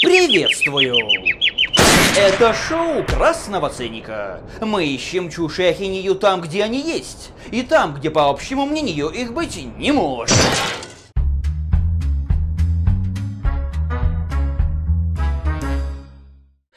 Приветствую! Это шоу Красного Ценника. Мы ищем Чушехинию там, где они есть, и там, где, по общему мнению, их быть не может.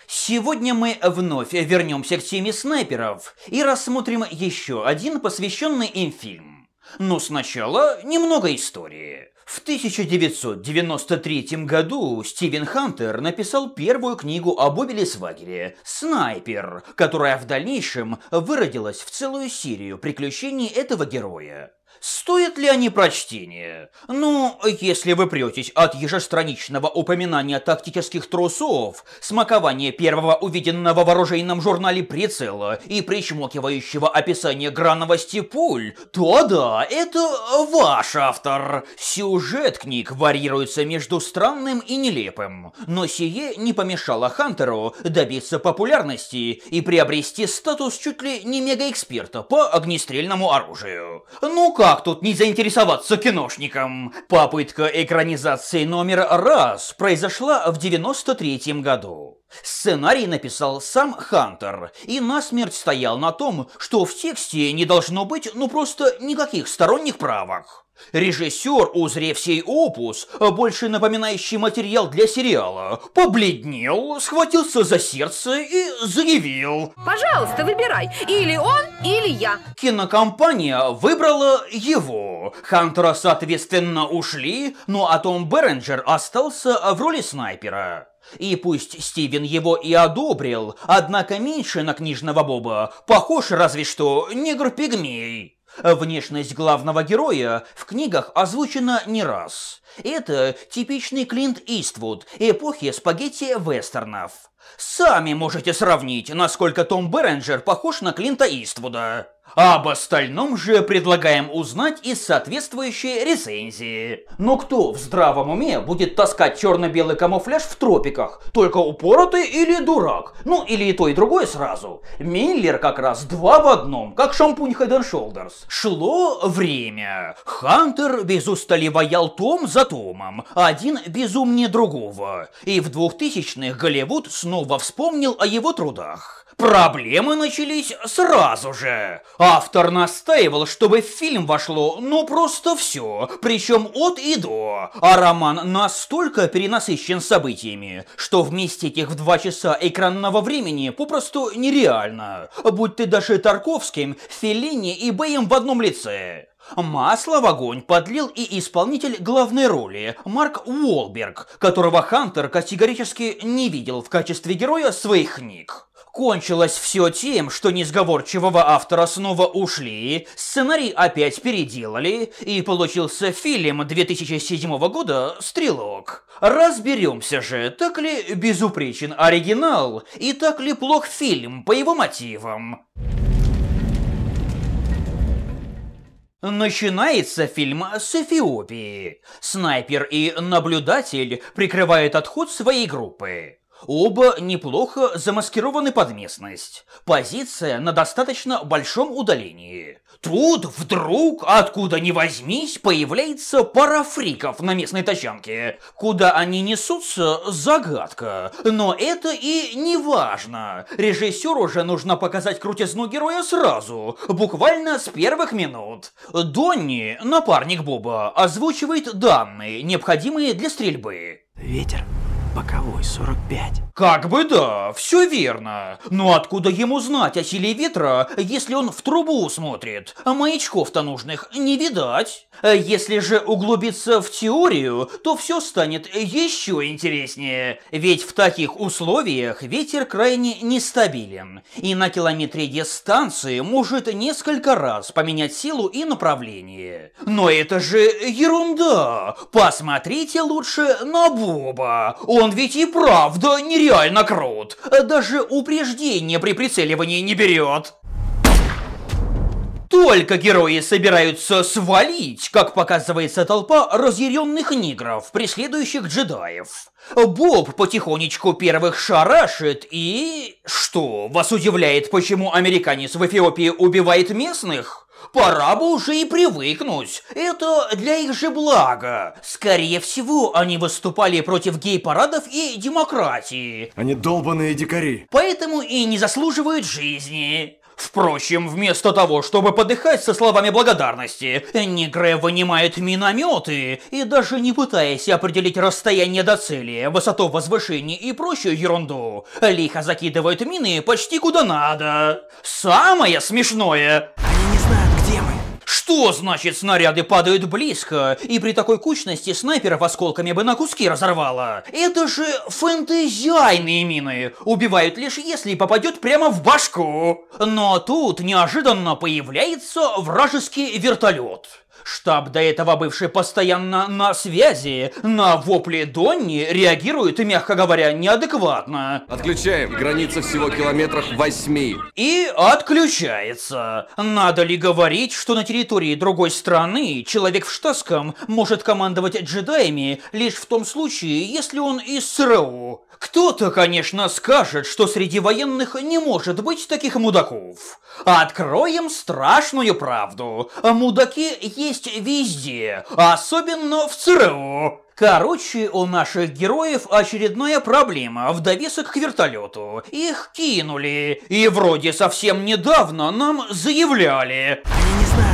Сегодня мы вновь вернемся к теме снайперов и рассмотрим еще один посвященный им фильм. Но сначала немного истории. В 1993 году Стивен Хантер написал первую книгу об Бобеле Свагере «Снайпер», которая в дальнейшем выродилась в целую серию приключений этого героя. Стоят ли они прочтения? Ну, если вы претесь от ежестраничного упоминания тактических трусов, смакования первого увиденного в оружейном журнале прицела и причмокивающего описания грановости пуль, то да, это ваш автор. Сюжет книг варьируется между странным и нелепым, но сие не помешало Хантеру добиться популярности и приобрести статус чуть ли не мегаэксперта по огнестрельному оружию. ну как? Как тут не заинтересоваться киношником? Попытка экранизации номер раз произошла в 93-м году. Сценарий написал сам Хантер и насмерть стоял на том, что в тексте не должно быть ну просто никаких сторонних правок. Режиссер, узрев сей опус, больше напоминающий материал для сериала, побледнел, схватился за сердце и заявил. Пожалуйста, выбирай, или он, или я. Кинокомпания выбрала его. Хантера, соответственно, ушли, но ну а Том Беренджер остался в роли снайпера. И пусть Стивен его и одобрил, однако меньше на книжного Боба похож разве что негр-пигмей. Внешность главного героя в книгах озвучена не раз. Это типичный Клинт Иствуд эпохи спагетти-вестернов. Сами можете сравнить, насколько Том Беренджер похож на Клинта Иствуда. Об остальном же предлагаем узнать из соответствующей рецензии. Но кто в здравом уме будет таскать черно-белый камуфляж в тропиках? Только упоротый или дурак? Ну или и то и другое сразу. Миллер как раз два в одном, как шампунь Head Shoulders. Шло время. Хантер без устали ваял Том за Татумом, один безумнее другого. И в 2000-х Голливуд снова вспомнил о его трудах. Проблемы начались сразу же. Автор настаивал, чтобы в фильм вошло ну просто все, причем от и до. А роман настолько перенасыщен событиями, что вместить их в два часа экранного времени попросту нереально. Будь ты даже Тарковским, Феллини и Бэем в одном лице. Масло в огонь подлил и исполнитель главной роли Марк Уолберг, которого Хантер категорически не видел в качестве героя своих книг. Кончилось все тем, что несговорчивого автора снова ушли, сценарий опять переделали, и получился фильм 2007 года «Стрелок». Разберемся же, так ли безупречен оригинал, и так ли плох фильм по его мотивам. Начинается фильм с Эфиопии. Снайпер и наблюдатель прикрывают отход своей группы. Оба неплохо замаскированы под местность. Позиция на достаточно большом удалении. Тут вдруг, откуда ни возьмись, появляется пара фриков на местной тачанке. Куда они несутся – загадка. Но это и не важно. Режиссеру же нужно показать крутизну героя сразу, буквально с первых минут. Донни, напарник Боба, озвучивает данные, необходимые для стрельбы. Ветер боковой 45. Как бы да, все верно. Но откуда ему знать о силе ветра, если он в трубу смотрит? А маячков-то нужных не видать. Если же углубиться в теорию, то все станет еще интереснее. Ведь в таких условиях ветер крайне нестабилен. И на километре дистанции может несколько раз поменять силу и направление. Но это же ерунда. Посмотрите лучше на Боба. Он ведь и правда не Реально крут. Даже упреждение при прицеливании не берет. Только герои собираются свалить, как показывается толпа разъяренных нигров, преследующих джедаев. Боб потихонечку первых шарашит и... Что, вас удивляет, почему американец в Эфиопии убивает местных? Пора бы уже и привыкнуть. Это для их же блага. Скорее всего, они выступали против гей-парадов и демократии. Они долбанные дикари. Поэтому и не заслуживают жизни. Впрочем, вместо того, чтобы подыхать со словами благодарности, негры вынимают минометы и даже не пытаясь определить расстояние до цели, высоту возвышений и прочую ерунду, лихо закидывают мины почти куда надо. Самое смешное... Что значит снаряды падают близко, и при такой кучности снайперов осколками бы на куски разорвало? Это же фэнтезиальные мины, убивают лишь если попадет прямо в башку. Но тут неожиданно появляется вражеский вертолет. Штаб, до этого бывший постоянно на связи, на вопли Донни реагирует, мягко говоря, неадекватно. Отключаем. Граница всего километрах восьми. И отключается. Надо ли говорить, что на территории другой страны человек в штатском может командовать джедаями лишь в том случае, если он из СРУ? Кто-то, конечно, скажет, что среди военных не может быть таких мудаков. Откроем страшную правду. Мудаки есть везде, особенно в ЦРУ. Короче, у наших героев очередная проблема в довесок к вертолету. Их кинули, и вроде совсем недавно нам заявляли. Я не знаю.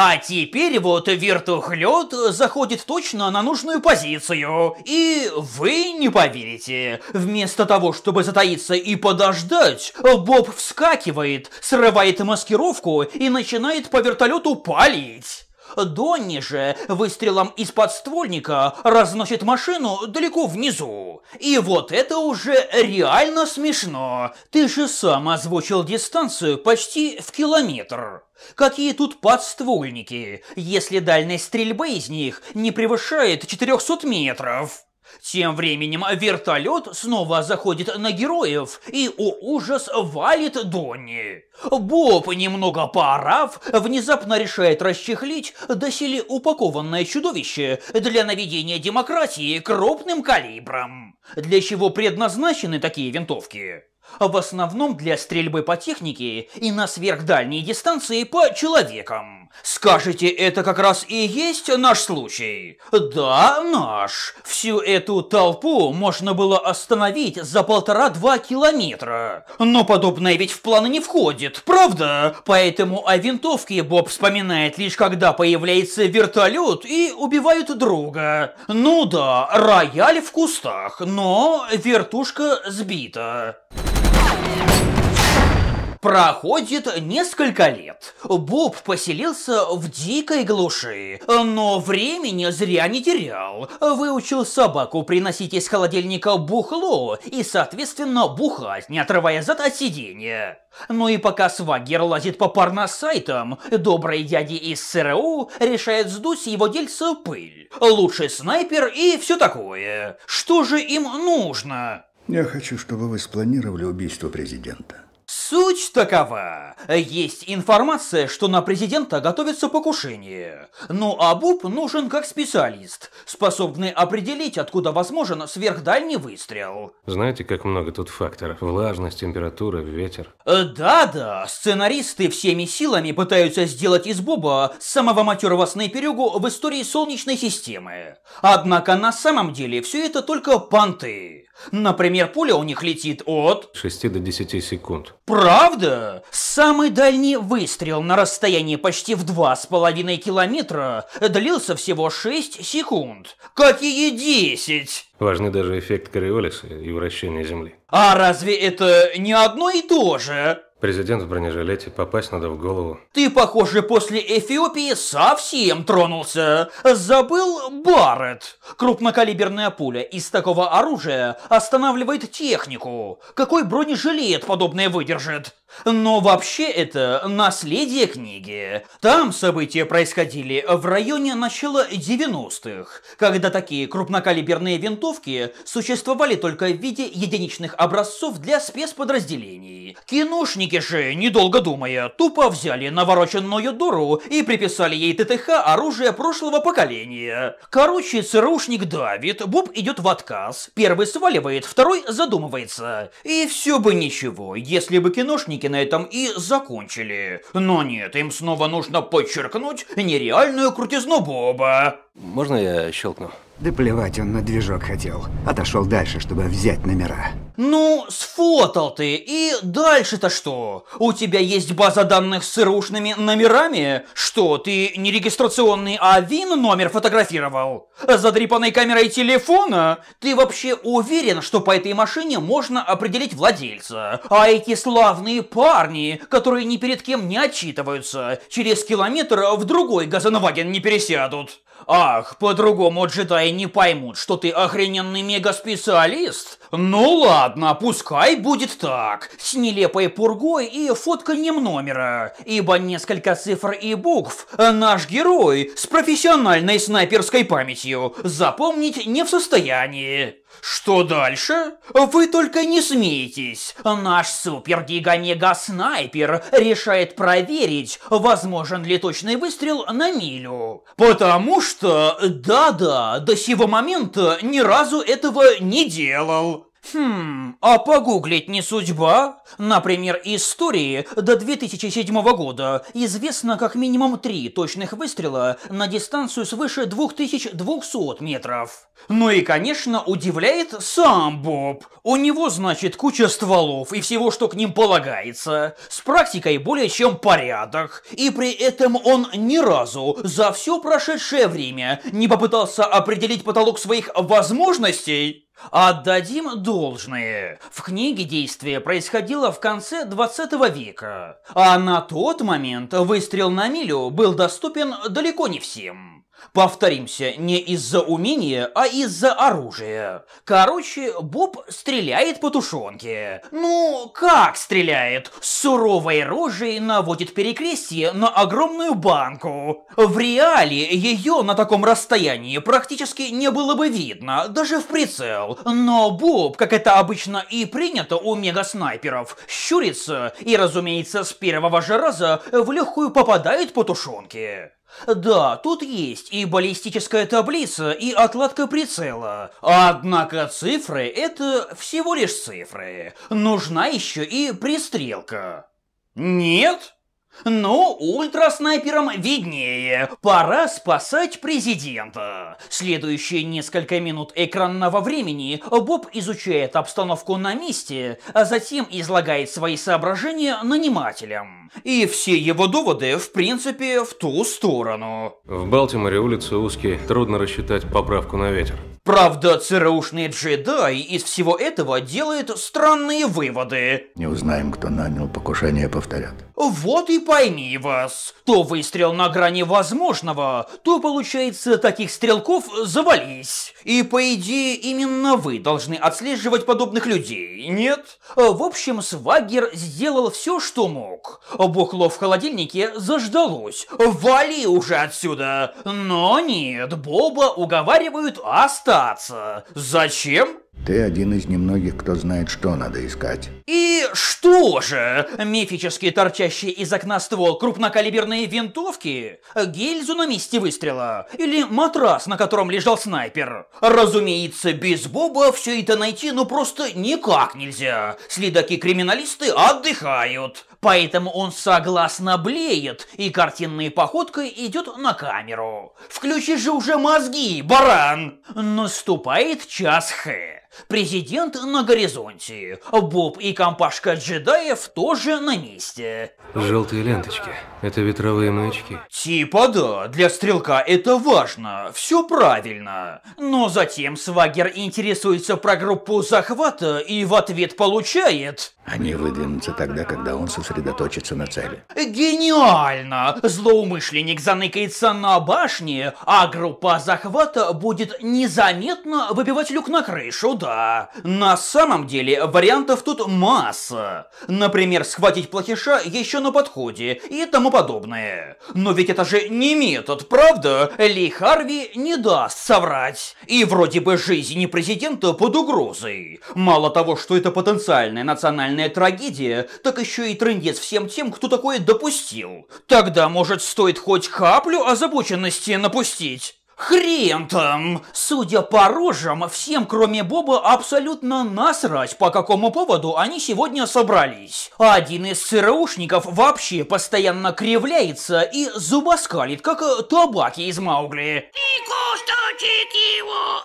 А теперь вот вертухлет заходит точно на нужную позицию. И вы не поверите. Вместо того, чтобы затаиться и подождать, Боб вскакивает, срывает маскировку и начинает по вертолету палить. Донни же выстрелом из подствольника разносит машину далеко внизу. И вот это уже реально смешно. Ты же сам озвучил дистанцию почти в километр. Какие тут подствольники, если дальность стрельбы из них не превышает 400 метров? Тем временем вертолет снова заходит на героев и, о ужас, валит Донни. Боб, немного поорав, внезапно решает расчехлить доселе упакованное чудовище для наведения демократии крупным калибром. Для чего предназначены такие винтовки? В основном для стрельбы по технике и на сверхдальние дистанции по человекам. Скажете, это как раз и есть наш случай? Да, наш. Всю эту толпу можно было остановить за полтора-два километра. Но подобное ведь в планы не входит, правда? Поэтому о винтовке Боб вспоминает лишь когда появляется вертолет и убивают друга. Ну да, рояль в кустах, но вертушка сбита. Проходит несколько лет. Боб поселился в дикой глуши, но времени зря не терял. Выучил собаку приносить из холодильника бухло и, соответственно, бухать, не отрывая зад от сидения. Ну и пока Свагер лазит по порносайтам, добрые дяди из СРУ решают сдуть его дельца пыль. Лучший снайпер и все такое. Что же им нужно? Я хочу, чтобы вы спланировали убийство президента. Суть такова. Есть информация, что на президента готовится покушение. Ну а Абуб нужен как специалист, способный определить, откуда возможен сверхдальний выстрел. Знаете, как много тут факторов? Влажность, температура, ветер. Э, да-да, сценаристы всеми силами пытаются сделать из Боба самого матерого снайперюгу в истории Солнечной системы. Однако на самом деле все это только понты. Например, пуля у них летит от... 6 до 10 секунд. Правда? Самый дальний выстрел на расстоянии почти в 2,5 километра длился всего 6 секунд. Какие 10? Важны даже эффект Кориолиса и вращение Земли. А разве это не одно и то же? Президент в бронежилете, попасть надо в голову. Ты, похоже, после Эфиопии совсем тронулся. Забыл Барретт. Крупнокалиберная пуля из такого оружия останавливает технику. Какой бронежилет подобное выдержит? Но вообще это наследие книги. Там события происходили в районе начала 90-х, когда такие крупнокалиберные винтовки существовали только в виде единичных образцов для спецподразделений. Киношники же, недолго думая, тупо взяли навороченную дуру и приписали ей ТТХ оружие прошлого поколения. Короче, ЦРУшник давит, Буб идет в отказ, первый сваливает, второй задумывается. И все бы ничего, если бы киношники Художники на этом и закончили. Но нет, им снова нужно подчеркнуть нереальную крутизну Боба. Можно я щелкну? Да плевать он на движок хотел. Отошел дальше, чтобы взять номера. Ну, сфотал ты, и дальше-то что? У тебя есть база данных с рушными номерами? Что, ты не регистрационный, а ВИН номер фотографировал? Задрипанной камерой телефона? Ты вообще уверен, что по этой машине можно определить владельца? А эти славные парни, которые ни перед кем не отчитываются, через километр в другой газоноваген не пересядут. Ах, по-другому джедаи не поймут, что ты охрененный специалист. Ну ладно, пускай будет так. С нелепой пургой и фотканием номера. Ибо несколько цифр и букв наш герой с профессиональной снайперской памятью запомнить не в состоянии. Что дальше? Вы только не смейтесь. Наш супер-гига-мега-снайпер решает проверить, возможен ли точный выстрел на милю. Потому что, да-да, до сего момента ни разу этого не делал. Хм, а погуглить не судьба? Например, истории до 2007 года известно как минимум три точных выстрела на дистанцию свыше 2200 метров. Ну и, конечно, удивляет сам Боб. У него, значит, куча стволов и всего, что к ним полагается. С практикой более чем порядок. И при этом он ни разу за все прошедшее время не попытался определить потолок своих возможностей. Отдадим должное. В книге действие происходило в конце 20 века, а на тот момент выстрел на милю был доступен далеко не всем. Повторимся, не из-за умения, а из-за оружия. Короче, Боб стреляет по тушенке. Ну, как стреляет? С суровой рожей наводит перекрестие на огромную банку. В реале ее на таком расстоянии практически не было бы видно, даже в прицел. Но Боб, как это обычно и принято у мега-снайперов, щурится и, разумеется, с первого же раза в легкую попадает по тушенке. Да, тут есть и баллистическая таблица, и отладка прицела. Однако цифры — это всего лишь цифры. Нужна еще и пристрелка. Нет? Ну, ультраснайперам виднее. Пора спасать президента. Следующие несколько минут экранного времени Боб изучает обстановку на месте, а затем излагает свои соображения нанимателям. И все его доводы, в принципе, в ту сторону. В Балтиморе улицы узкие, трудно рассчитать поправку на ветер. Правда, ЦРУшный джедай из всего этого делает странные выводы. Не узнаем, кто нанял, покушение повторят. Вот и пойми вас. То выстрел на грани возможного, то, получается, таких стрелков завались. И, по идее, именно вы должны отслеживать подобных людей, нет? В общем, Свагер сделал все, что мог бухло в холодильнике заждалось. Вали уже отсюда! Но нет, Боба уговаривают остаться. Зачем? Ты один из немногих, кто знает, что надо искать. И что же? Мифически торчащий из окна ствол крупнокалиберные винтовки? Гильзу на месте выстрела? Или матрас, на котором лежал снайпер? Разумеется, без Боба все это найти ну просто никак нельзя. Следаки-криминалисты отдыхают. Поэтому он согласно блеет и картинной походкой идет на камеру. Включи же уже мозги, баран! Наступает час Х. Президент на горизонте. Боб и компашка джедаев тоже на месте. Желтые ленточки. Это ветровые маячки. Типа да, для стрелка это важно. Все правильно. Но затем Свагер интересуется про группу захвата и в ответ получает... Они выдвинутся тогда, когда он сосредоточен сосредоточиться на цели. Гениально! Злоумышленник заныкается на башне, а группа захвата будет незаметно выбивать люк на крышу, да. На самом деле вариантов тут масса. Например, схватить плохиша еще на подходе и тому подобное. Но ведь это же не метод, правда? Ли Харви не даст соврать. И вроде бы жизни президента под угрозой. Мало того, что это потенциальная национальная трагедия, так еще и тренировка конец всем тем, кто такое допустил. Тогда, может, стоит хоть каплю озабоченности напустить? Хрен там! Судя по рожам, всем, кроме Боба, абсолютно насрать, по какому поводу они сегодня собрались. Один из ЦРУшников вообще постоянно кривляется и зубоскалит, как табаки из Маугли. «Нику, что его!»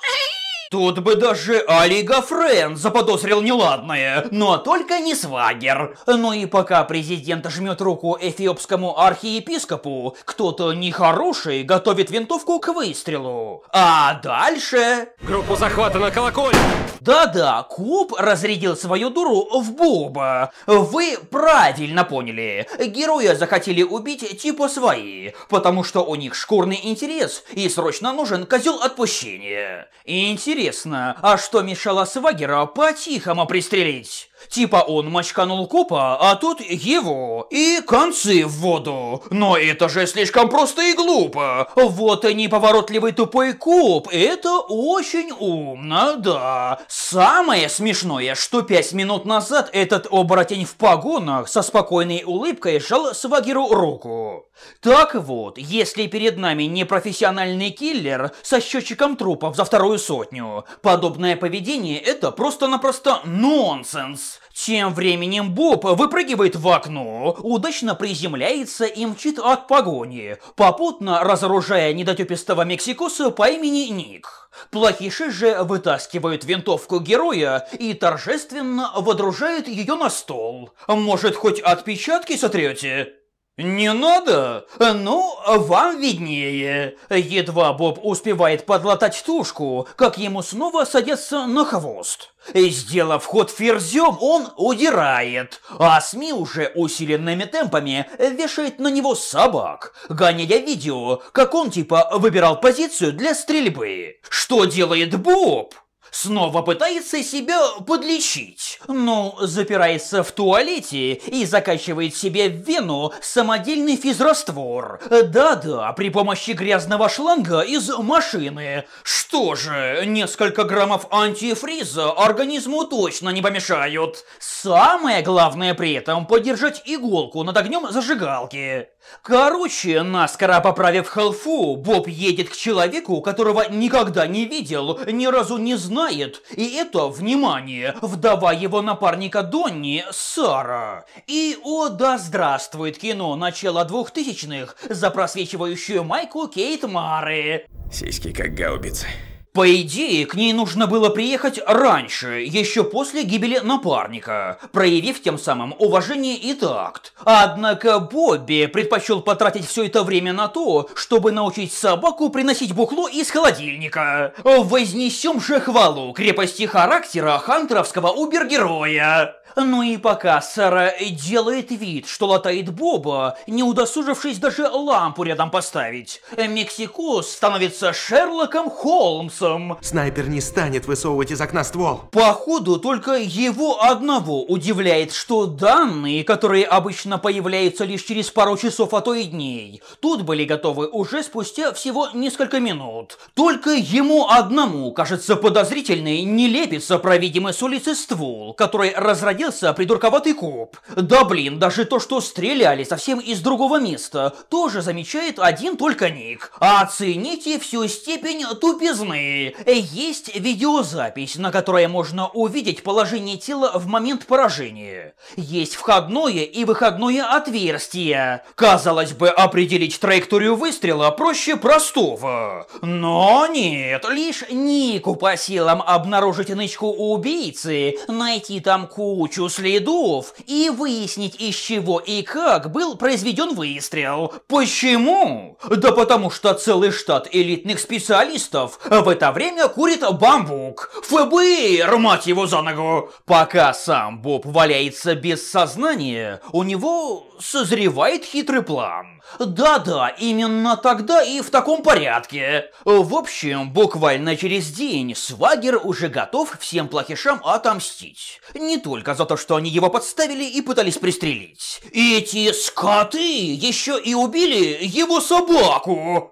Тут бы даже Али Гафрен заподозрил неладное, но только не Свагер. Ну и пока президент жмет руку эфиопскому архиепископу, кто-то нехороший готовит винтовку к выстрелу. А дальше... Группу захвата на колоколе! Да-да, Куб разрядил свою дуру в Боба. Вы правильно поняли. Героя захотели убить типа свои, потому что у них шкурный интерес и срочно нужен козел отпущения. Интерес Интересно, а что мешало Свагера по-тихому пристрелить? Типа он мочканул копа, а тут его. И концы в воду. Но это же слишком просто и глупо. Вот и неповоротливый тупой коп. Это очень умно, да. Самое смешное, что пять минут назад этот оборотень в погонах со спокойной улыбкой жал Свагеру руку. Так вот, если перед нами не профессиональный киллер со счетчиком трупов за вторую сотню, подобное поведение это просто-напросто нонсенс. Тем временем Боб выпрыгивает в окно, удачно приземляется и мчит от погони, попутно разоружая недотепистого мексикоса по имени Ник. Плохиши же вытаскивают винтовку героя и торжественно водружают ее на стол. Может, хоть отпечатки сотрете? «Не надо? Ну, вам виднее!» Едва Боб успевает подлатать тушку, как ему снова садятся на хвост. сделав ход ферзем, он удирает, а СМИ уже усиленными темпами вешает на него собак, гоняя видео, как он типа выбирал позицию для стрельбы. Что делает Боб? Снова пытается себя подлечить. Ну, запирается в туалете и закачивает себе в вену самодельный физраствор. Да-да, при помощи грязного шланга из машины. Что же, несколько граммов антифриза организму точно не помешают. Самое главное при этом подержать иголку над огнем зажигалки. Короче, наскоро поправив халфу, Боб едет к человеку, которого никогда не видел, ни разу не знал, знает, и это, внимание, вдова его напарника Донни, Сара. И, о да здравствует кино начала двухтысячных за просвечивающую майку Кейт Мары. Сиськи как гаубицы. По идее, к ней нужно было приехать раньше, еще после гибели напарника, проявив тем самым уважение и такт. Однако Бобби предпочел потратить все это время на то, чтобы научить собаку приносить бухло из холодильника. Вознесем же хвалу крепости характера хантеровского убергероя. Ну и пока Сара делает вид, что латает Боба, не удосужившись даже лампу рядом поставить, Мексикус становится Шерлоком Холмсом. Снайпер не станет высовывать из окна ствол. Походу, только его одного удивляет, что данные, которые обычно появляются лишь через пару часов, а то и дней, тут были готовы уже спустя всего несколько минут. Только ему одному кажется подозрительной нелепица, провидимой с улицы ствол, который разродил находился придурковатый коп. Да блин, даже то, что стреляли совсем из другого места, тоже замечает один только Ник. Оцените всю степень тупизны. Есть видеозапись, на которой можно увидеть положение тела в момент поражения. Есть входное и выходное отверстие. Казалось бы, определить траекторию выстрела проще простого. Но нет, лишь Нику по силам обнаружить нычку убийцы, найти там кучу кучу следов и выяснить, из чего и как был произведен выстрел. Почему? Да потому что целый штат элитных специалистов в это время курит бамбук. ФБР рмать его за ногу! Пока сам Боб валяется без сознания, у него созревает хитрый план. Да-да, именно тогда и в таком порядке. В общем, буквально через день Свагер уже готов всем плохишам отомстить. Не только за то, что они его подставили и пытались пристрелить. Эти скоты еще и убили его собаку.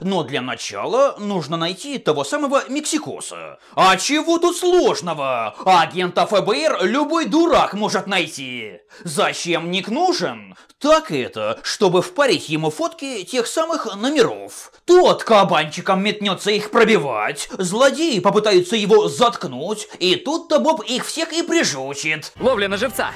Но для начала нужно найти того самого Мексикоса. А чего тут сложного? Агента ФБР любой дурак может найти. Зачем Ник нужен? Так это, чтобы впарить ему фотки тех самых номеров. Тот кабанчиком метнется их пробивать, злодеи попытаются его заткнуть, и тут-то Боб их всех и прижучит. Ловля на живца.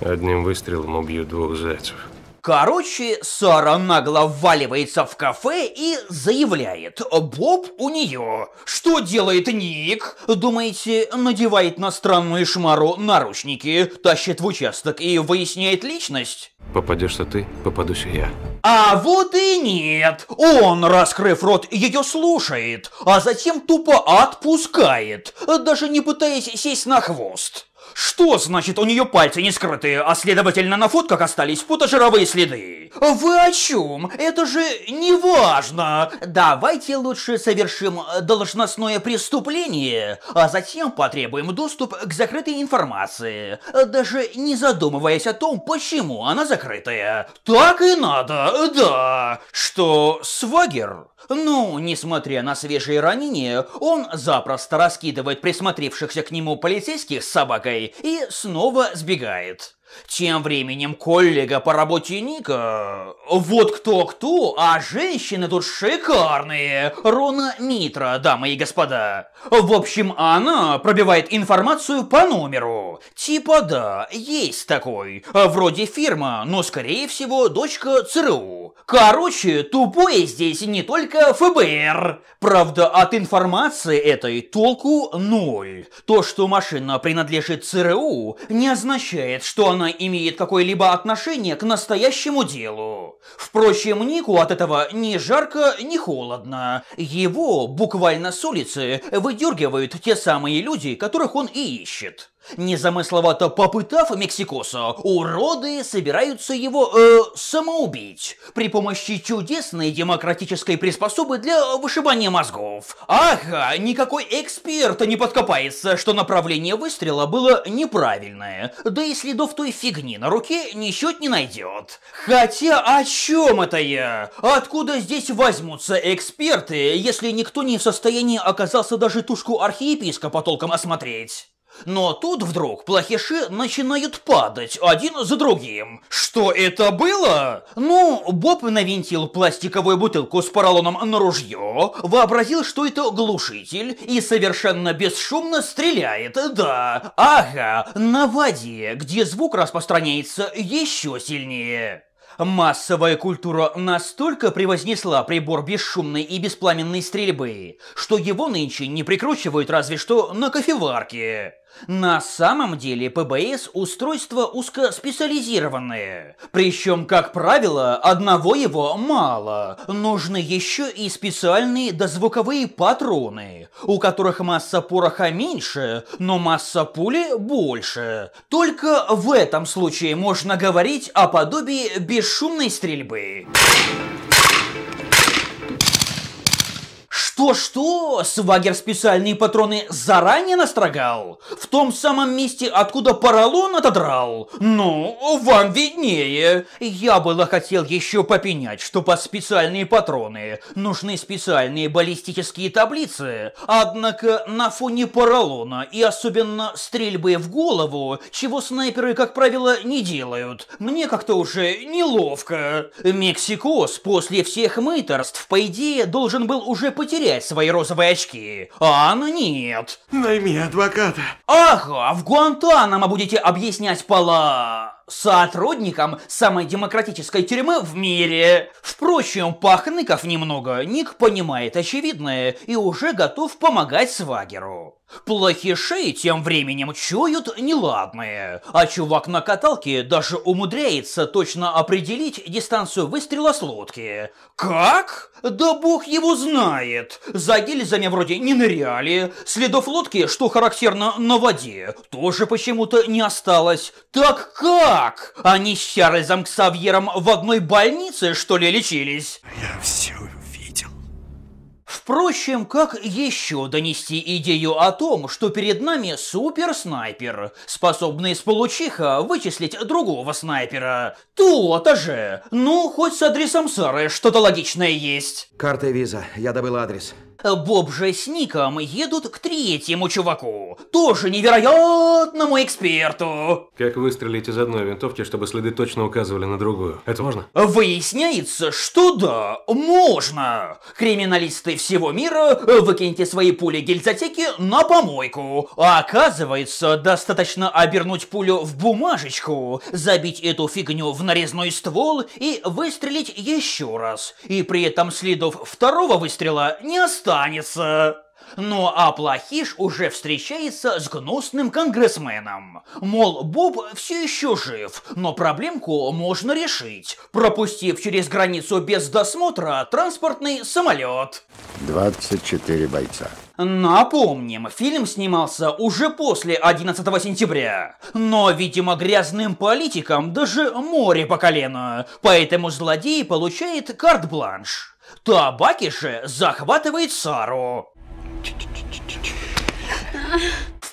Одним выстрелом убью двух зайцев. Короче, Сара нагло вваливается в кафе и заявляет «Боб у нее». Что делает Ник? Думаете, надевает на странную шмару наручники, тащит в участок и выясняет личность? Попадешься ты, попадусь я. А вот и нет. Он, раскрыв рот, ее слушает, а затем тупо отпускает, даже не пытаясь сесть на хвост. Что значит, у нее пальцы не скрыты, а следовательно на фотках остались фотожировые следы? Вы о чем? Это же не важно. Давайте лучше совершим должностное преступление, а затем потребуем доступ к закрытой информации, даже не задумываясь о том, почему она закрытая. Так и надо, да. Что, Свагер? Ну, несмотря на свежие ранения, он запросто раскидывает присмотревшихся к нему полицейских с собакой и снова сбегает. Тем временем коллега по работе Ника... Вот кто-кто, а женщины тут шикарные. Рона Митра, дамы и господа. В общем, она пробивает информацию по номеру. Типа да, есть такой. Вроде фирма, но скорее всего дочка ЦРУ. Короче, тупое здесь не только ФБР. Правда, от информации этой толку ноль. То, что машина принадлежит ЦРУ, не означает, что она явно имеет какое-либо отношение к настоящему делу. Впрочем, Нику от этого ни жарко, ни холодно. Его буквально с улицы выдергивают те самые люди, которых он и ищет. Незамысловато попытав Мексикоса, уроды собираются его э, самоубить при помощи чудесной демократической приспособы для вышибания мозгов. Ага, никакой эксперт не подкопается, что направление выстрела было неправильное, да и следов той фигни на руке ничуть не найдет. Хотя о чем это я? Откуда здесь возьмутся эксперты, если никто не в состоянии оказался даже тушку архиепископа толком осмотреть? Но тут вдруг плохиши начинают падать один за другим. Что это было? Ну, Боб навинтил пластиковую бутылку с поролоном на ружье, вообразил, что это глушитель, и совершенно бесшумно стреляет, да. Ага, на воде, где звук распространяется еще сильнее. Массовая культура настолько превознесла прибор бесшумной и беспламенной стрельбы, что его нынче не прикручивают разве что на кофеварке. На самом деле ПБС – устройства узкоспециализированные. Причем, как правило, одного его мало. Нужны еще и специальные дозвуковые патроны, у которых масса пороха меньше, но масса пули больше. Только в этом случае можно говорить о подобии бесшумной стрельбы. Что-что? Свагер специальные патроны заранее настрогал? В том самом месте, откуда поролон отодрал? Ну, вам виднее. Я было хотел еще попенять, что под специальные патроны нужны специальные баллистические таблицы. Однако на фоне поролона и особенно стрельбы в голову, чего снайперы, как правило, не делают, мне как-то уже неловко. Мексикос после всех мыторств, по идее, должен был уже потерять потерять свои розовые очки. А, ну нет. Найми адвоката. Ага, в Гуантанамо будете объяснять пола сотрудником самой демократической тюрьмы в мире. Впрочем, пахныков немного, Ник понимает очевидное и уже готов помогать Свагеру. Плохиши тем временем чуют неладные, а чувак на каталке даже умудряется точно определить дистанцию выстрела с лодки. Как? Да бог его знает. За гильзами вроде не ныряли, следов лодки, что характерно на воде, тоже почему-то не осталось. Так как? Они с Чарльзом Ксавьером в одной больнице, что ли, лечились? Я все Впрочем, как еще донести идею о том, что перед нами суперснайпер, способный с получиха вычислить другого снайпера? То-то же! Ну, хоть с адресом Сары что-то логичное есть. Карта виза. Я добыл адрес. Э, Боб же с Ником едут к третьему чуваку, тоже невероятному эксперту. Как выстрелить из одной винтовки, чтобы следы точно указывали на другую? Это можно? Выясняется, что да, можно. Криминалисты всего мира, э, выкиньте свои пули гильзотеки на помойку. А оказывается, достаточно обернуть пулю в бумажечку, забить эту фигню в нарезной ствол и выстрелить еще раз. И при этом следов второго выстрела не осталось останется. Ну а Плохиш уже встречается с гнусным конгрессменом. Мол, Боб все еще жив, но проблемку можно решить, пропустив через границу без досмотра транспортный самолет. 24 бойца. Напомним, фильм снимался уже после 11 сентября. Но, видимо, грязным политикам даже море по колено, поэтому злодей получает карт-бланш. Табакиши захватывает Сару.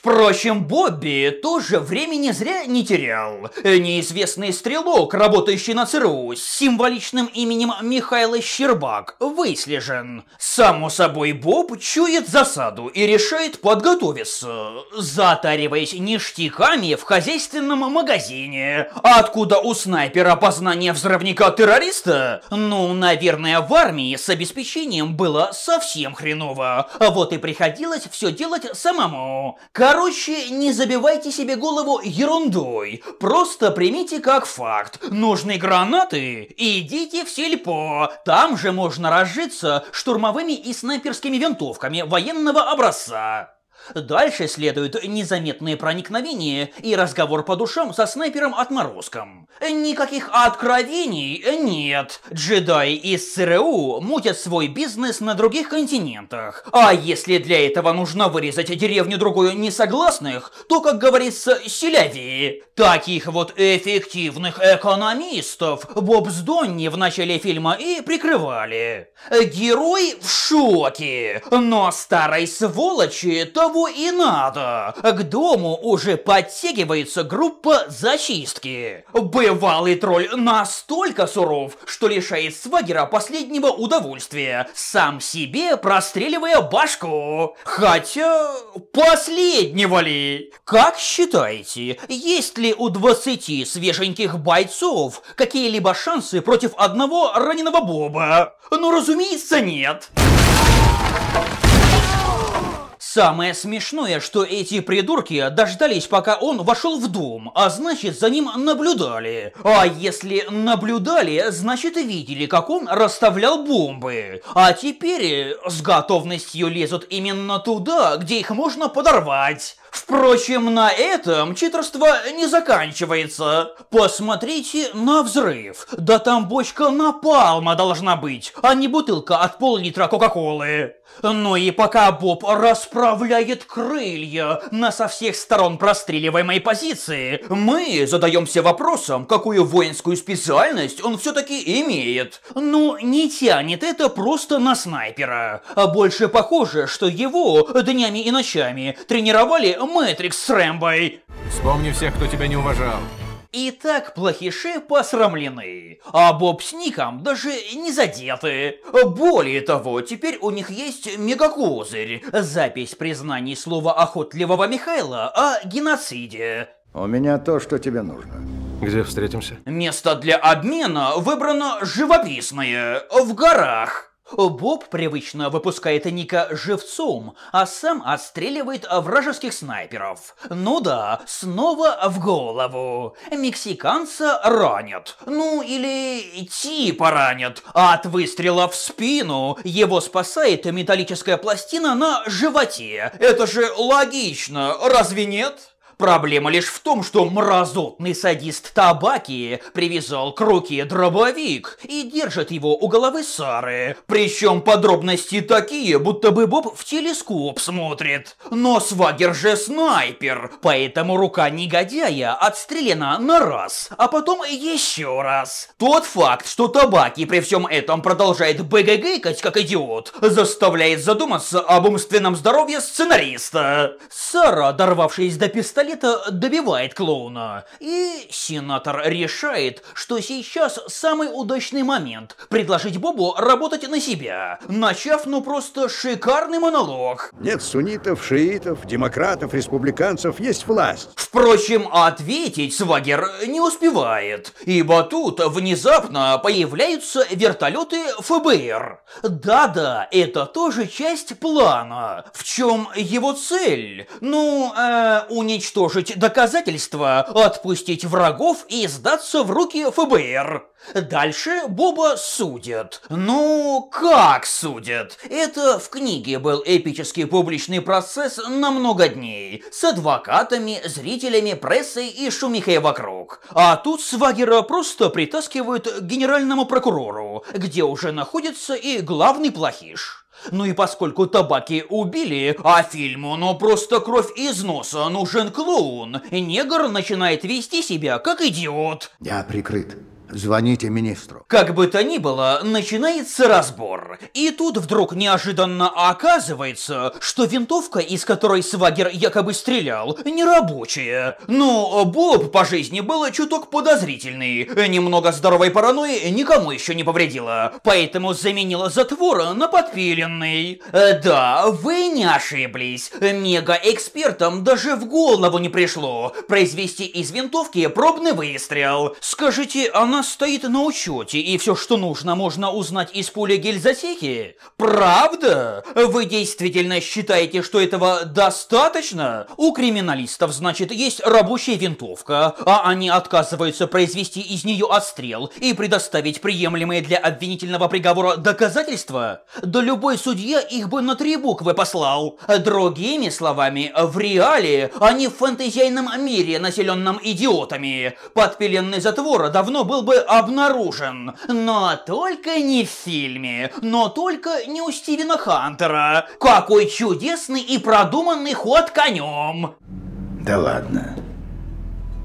Впрочем, Бобби тоже времени зря не терял. Э, неизвестный стрелок, работающий на ЦРУ с символичным именем Михаила Щербак, выслежен. Само собой, Боб чует засаду и решает подготовиться, затариваясь ништяками в хозяйственном магазине. Откуда у снайпера познание взрывника-террориста? Ну, наверное, в армии с обеспечением было совсем хреново. Вот и приходилось все делать самому. Как Короче, не забивайте себе голову ерундой. Просто примите как факт. Нужны гранаты? Идите в сельпо. Там же можно разжиться штурмовыми и снайперскими винтовками военного образца. Дальше следует незаметное проникновение и разговор по душам со снайпером-отморозком. Никаких откровений нет. Джедаи из ЦРУ мутят свой бизнес на других континентах. А если для этого нужно вырезать деревню другую несогласных, то, как говорится, селяви. Таких вот эффективных экономистов Боб с Донни в начале фильма и прикрывали. Герой в шоке, но старой сволочи того того и надо. К дому уже подтягивается группа зачистки. Бывалый тролль настолько суров, что лишает свагера последнего удовольствия, сам себе простреливая башку. Хотя, последнего ли? Как считаете, есть ли у 20 свеженьких бойцов какие-либо шансы против одного раненого Боба? Ну, разумеется, нет. Самое смешное, что эти придурки дождались, пока он вошел в дом, а значит, за ним наблюдали. А если наблюдали, значит, и видели, как он расставлял бомбы. А теперь э, с готовностью лезут именно туда, где их можно подорвать. Впрочем, на этом читерство не заканчивается. Посмотрите на взрыв. Да там бочка напалма должна быть, а не бутылка от пол-литра Кока-Колы. Ну и пока Боб расправляет крылья на со всех сторон простреливаемой позиции, мы задаемся вопросом, какую воинскую специальность он все-таки имеет. Ну, не тянет это просто на снайпера. а Больше похоже, что его днями и ночами тренировали Мэтрикс с Рэмбой. Вспомни всех, кто тебя не уважал. Итак, плохиши посрамлены, а Боб с Ником даже не задеты. Более того, теперь у них есть мегакозырь, запись признаний слова охотливого Михайла о геноциде. У меня то, что тебе нужно. Где встретимся? Место для обмена выбрано живописное, в горах. Боб привычно выпускает Ника живцом, а сам отстреливает вражеских снайперов. Ну да, снова в голову. Мексиканца ранят, ну или типа ранят, от выстрела в спину его спасает металлическая пластина на животе. Это же логично, разве нет? Проблема лишь в том, что мразотный садист Табаки привязал к руке дробовик и держит его у головы Сары. Причем подробности такие, будто бы Боб в телескоп смотрит. Но Свагер же снайпер, поэтому рука негодяя отстрелена на раз, а потом еще раз. Тот факт, что Табаки при всем этом продолжает БГГкать как идиот, заставляет задуматься об умственном здоровье сценариста. Сара, дорвавшись до пистолета, это добивает клоуна, и сенатор решает, что сейчас самый удачный момент предложить Бобу работать на себя, начав ну просто шикарный монолог. Нет суннитов, шиитов, демократов, республиканцев, есть власть. Впрочем, ответить Свагер не успевает, ибо тут внезапно появляются вертолеты ФБР. Да-да, это тоже часть плана, в чем его цель, ну, э, уничтожить уничтожить доказательства, отпустить врагов и сдаться в руки ФБР. Дальше Боба судят. Ну, как судят? Это в книге был эпический публичный процесс на много дней. С адвокатами, зрителями, прессой и шумихой вокруг. А тут Свагера просто притаскивают к генеральному прокурору, где уже находится и главный плохиш. Ну и поскольку табаки убили, а фильму ну просто кровь из носа, нужен клоун, негр начинает вести себя как идиот. Я прикрыт. Звоните министру. Как бы то ни было, начинается разбор. И тут вдруг неожиданно оказывается, что винтовка, из которой Свагер якобы стрелял, нерабочая. рабочая. Ну, Но Боб по жизни был чуток подозрительный. Немного здоровой паранойи никому еще не повредила. Поэтому заменила затвор на подпиленный. Э, да, вы не ошиблись. Мега-экспертам даже в голову не пришло произвести из винтовки пробный выстрел. Скажите, она нас стоит на учете, и все, что нужно, можно узнать из поля гильзотеки? Правда? Вы действительно считаете, что этого достаточно? У криминалистов, значит, есть рабочая винтовка, а они отказываются произвести из нее отстрел и предоставить приемлемые для обвинительного приговора доказательства? Да любой судья их бы на три буквы послал. Другими словами, в реале, а не в фэнтезийном мире, населенном идиотами. Подпиленный затвор давно был бы обнаружен, но только не в фильме, но только не у Стивена Хантера. Какой чудесный и продуманный ход конем! Да ладно,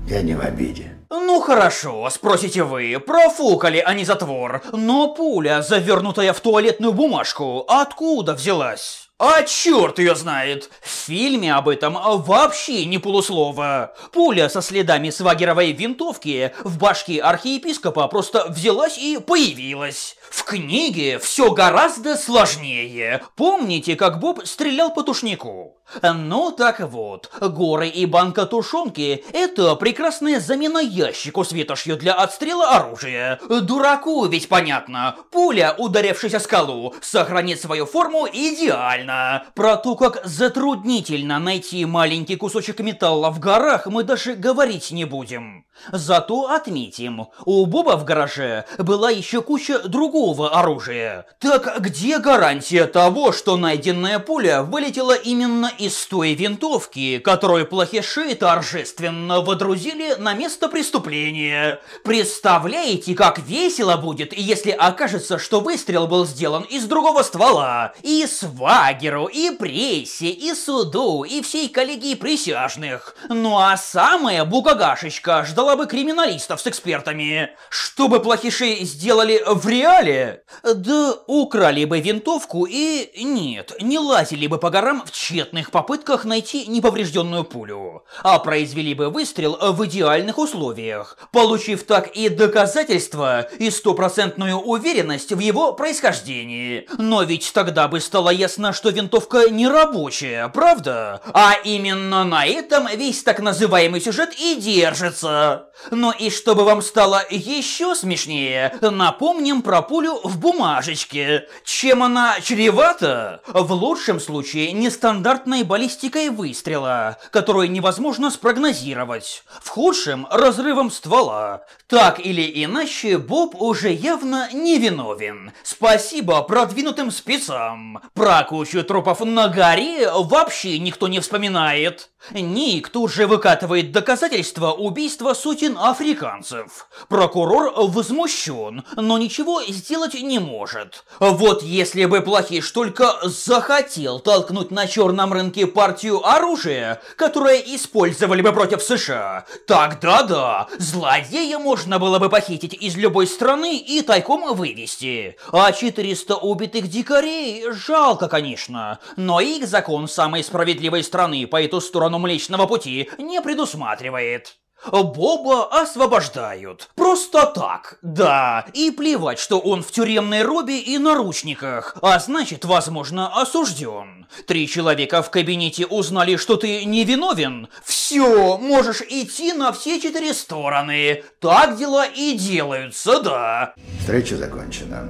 я не в обиде. Ну хорошо, спросите вы, профукали они затвор, но пуля, завернутая в туалетную бумажку, откуда взялась? А черт ее знает! В фильме об этом вообще не полуслова. Пуля со следами свагеровой винтовки в башке архиепископа просто взялась и появилась. В книге все гораздо сложнее. Помните, как Боб стрелял по тушнику? Ну так вот, горы и банка тушенки – это прекрасная замена ящику с ветошью для отстрела оружия. Дураку ведь понятно, пуля, ударившаяся скалу, сохранит свою форму идеально. Про то, как затруднительно найти маленький кусочек металла в горах, мы даже говорить не будем. Зато отметим, у Боба в гараже была еще куча другого оружия. Так где гарантия того, что найденная пуля вылетела именно из той винтовки, которую плохиши торжественно водрузили на место преступления. Представляете, как весело будет, если окажется, что выстрел был сделан из другого ствола. И Свагеру, и прессе, и суду, и всей коллегии присяжных. Ну а самая букагашечка ждала бы криминалистов с экспертами. Что бы плохиши сделали в реале? Да украли бы винтовку и... нет, не лазили бы по горам в тщетных тщетных попытках найти неповрежденную пулю, а произвели бы выстрел в идеальных условиях, получив так и доказательства, и стопроцентную уверенность в его происхождении. Но ведь тогда бы стало ясно, что винтовка не рабочая, правда? А именно на этом весь так называемый сюжет и держится. Но ну и чтобы вам стало еще смешнее, напомним про пулю в бумажечке. Чем она чревата? В лучшем случае нестандартной ограниченной баллистикой выстрела, которую невозможно спрогнозировать, в худшем – разрывом ствола. Так или иначе, Боб уже явно невиновен. Спасибо продвинутым спецам. Про кучу трупов на горе вообще никто не вспоминает. Ник тут же выкатывает доказательства убийства сотен африканцев. Прокурор возмущен, но ничего сделать не может. Вот если бы плохиш только захотел толкнуть на черном рынке Хельсинки партию оружия, которое использовали бы против США, тогда да, злодея можно было бы похитить из любой страны и тайком вывести. А 400 убитых дикарей жалко, конечно, но их закон самой справедливой страны по эту сторону Млечного Пути не предусматривает. Боба освобождают. Просто так, да. И плевать, что он в тюремной робе и наручниках, а значит, возможно, осужден. Три человека в кабинете узнали, что ты невиновен. Все, можешь идти на все четыре стороны. Так дела и делаются, да. Встреча закончена.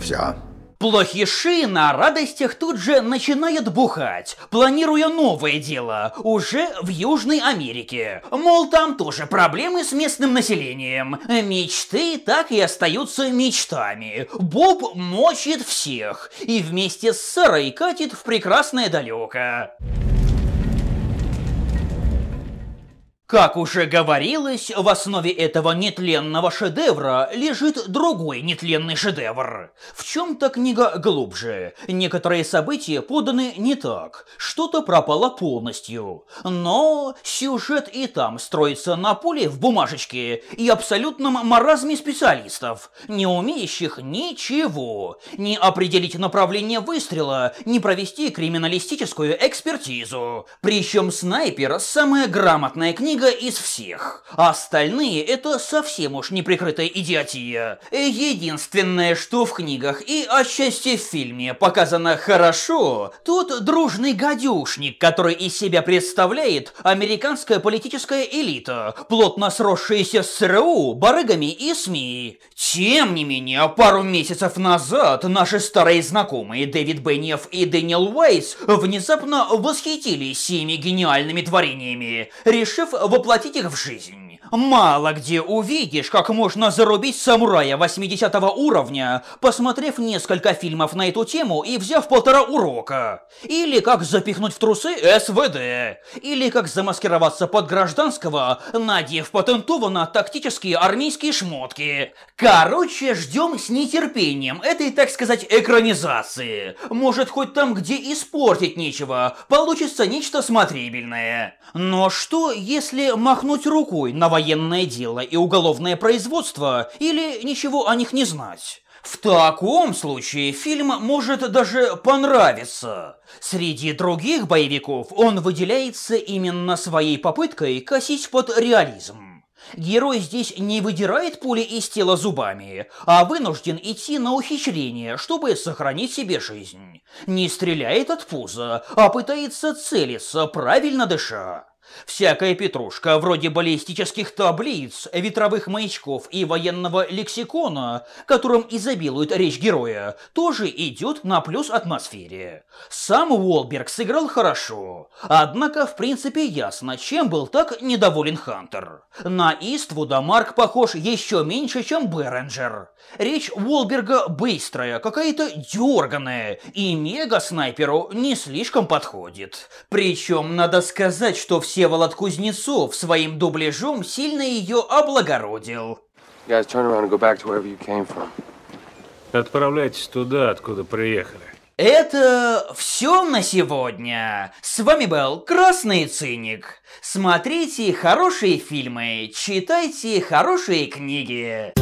Все. Плохиши на радостях тут же начинают бухать, планируя новое дело, уже в Южной Америке. Мол, там тоже проблемы с местным населением. Мечты так и остаются мечтами. Боб мочит всех и вместе с Сарой катит в прекрасное далеко. Как уже говорилось, в основе этого нетленного шедевра лежит другой нетленный шедевр. В чем-то книга глубже. Некоторые события поданы не так, что-то пропало полностью. Но сюжет и там строится на поле в бумажечке и абсолютном маразме специалистов, не умеющих ничего, не определить направление выстрела, не провести криминалистическую экспертизу. Причем «Снайпер» – самая грамотная книга, книга из всех, а остальные – это совсем уж неприкрытая идиотия. Единственное, что в книгах и отчасти в фильме показано хорошо, тот дружный гадюшник, который из себя представляет американская политическая элита, плотно сросшаяся с СРУ, барыгами и СМИ. Тем не менее, пару месяцев назад наши старые знакомые Дэвид Бенниев и Дэниел Уэйс внезапно восхитились семи гениальными творениями, решив воплотить их в жизнь. Мало где увидишь, как можно зарубить самурая 80 уровня, посмотрев несколько фильмов на эту тему и взяв полтора урока. Или как запихнуть в трусы СВД. Или как замаскироваться под гражданского, надев патентованно тактические армейские шмотки. Короче, ждем с нетерпением этой, так сказать, экранизации. Может, хоть там, где испортить нечего, получится нечто смотрибельное. Но что, если махнуть рукой на военное дело и уголовное производство или ничего о них не знать. В таком случае фильм может даже понравиться. Среди других боевиков он выделяется именно своей попыткой косить под реализм. Герой здесь не выдирает пули из тела зубами, а вынужден идти на ухищрение, чтобы сохранить себе жизнь. Не стреляет от пуза, а пытается целиться, правильно дыша. Всякая петрушка, вроде баллистических таблиц, ветровых маячков и военного лексикона, которым изобилует речь героя, тоже идет на плюс атмосфере. Сам Уолберг сыграл хорошо, однако в принципе ясно, чем был так недоволен Хантер. На Иствуда Марк похож еще меньше, чем Беренджер. Речь Уолберга быстрая, какая-то дерганая, и мега-снайперу не слишком подходит. Причем надо сказать, что все Всеволод Кузнецов своим дубляжом сильно ее облагородил. Отправляйтесь туда, откуда приехали. Это все на сегодня. С вами был Красный Циник. Смотрите хорошие фильмы, читайте хорошие книги.